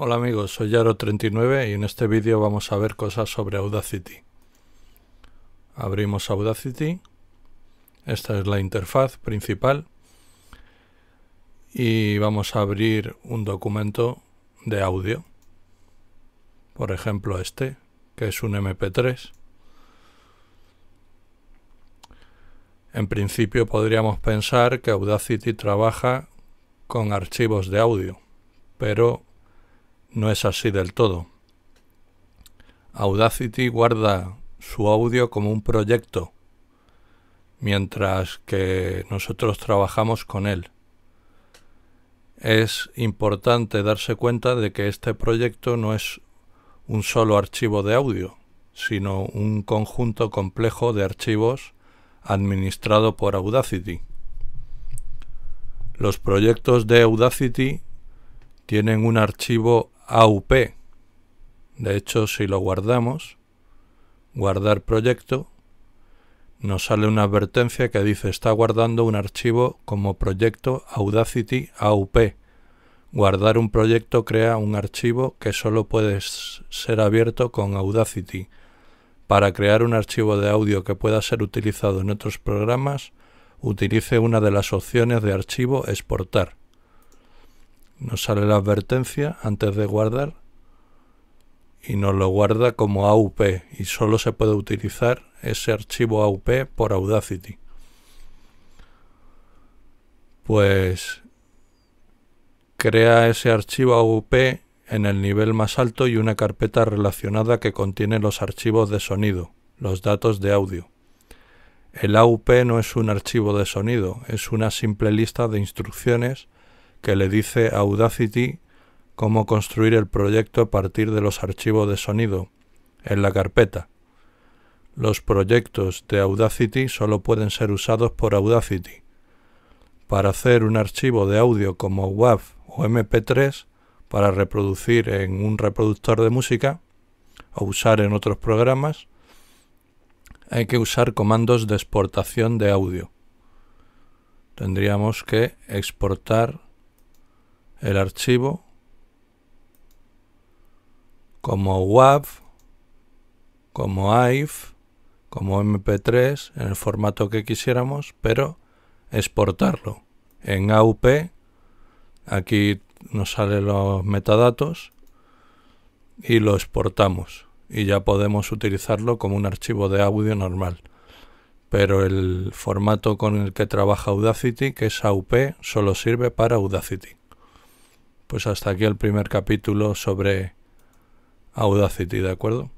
Hola amigos, soy Yaro39 y en este vídeo vamos a ver cosas sobre Audacity. Abrimos Audacity. Esta es la interfaz principal. Y vamos a abrir un documento de audio. Por ejemplo este, que es un MP3. En principio podríamos pensar que Audacity trabaja con archivos de audio, pero no es así del todo. Audacity guarda su audio como un proyecto, mientras que nosotros trabajamos con él. Es importante darse cuenta de que este proyecto no es un solo archivo de audio, sino un conjunto complejo de archivos administrado por Audacity. Los proyectos de Audacity tienen un archivo AUP. De hecho, si lo guardamos, guardar proyecto, nos sale una advertencia que dice está guardando un archivo como proyecto Audacity AUP. Guardar un proyecto crea un archivo que solo puede ser abierto con Audacity. Para crear un archivo de audio que pueda ser utilizado en otros programas, utilice una de las opciones de archivo exportar. Nos sale la advertencia antes de guardar y nos lo guarda como AUP y solo se puede utilizar ese archivo AUP por Audacity. Pues crea ese archivo AUP en el nivel más alto y una carpeta relacionada que contiene los archivos de sonido, los datos de audio. El AUP no es un archivo de sonido, es una simple lista de instrucciones que le dice Audacity cómo construir el proyecto a partir de los archivos de sonido en la carpeta. Los proyectos de Audacity solo pueden ser usados por Audacity. Para hacer un archivo de audio como WAV o MP3 para reproducir en un reproductor de música o usar en otros programas, hay que usar comandos de exportación de audio. Tendríamos que exportar el archivo como WAV, como AIF, como MP3 en el formato que quisiéramos, pero exportarlo en AUP. Aquí nos salen los metadatos y lo exportamos y ya podemos utilizarlo como un archivo de audio normal. Pero el formato con el que trabaja Audacity, que es AUP, solo sirve para Audacity. Pues hasta aquí el primer capítulo sobre Audacity, ¿de acuerdo?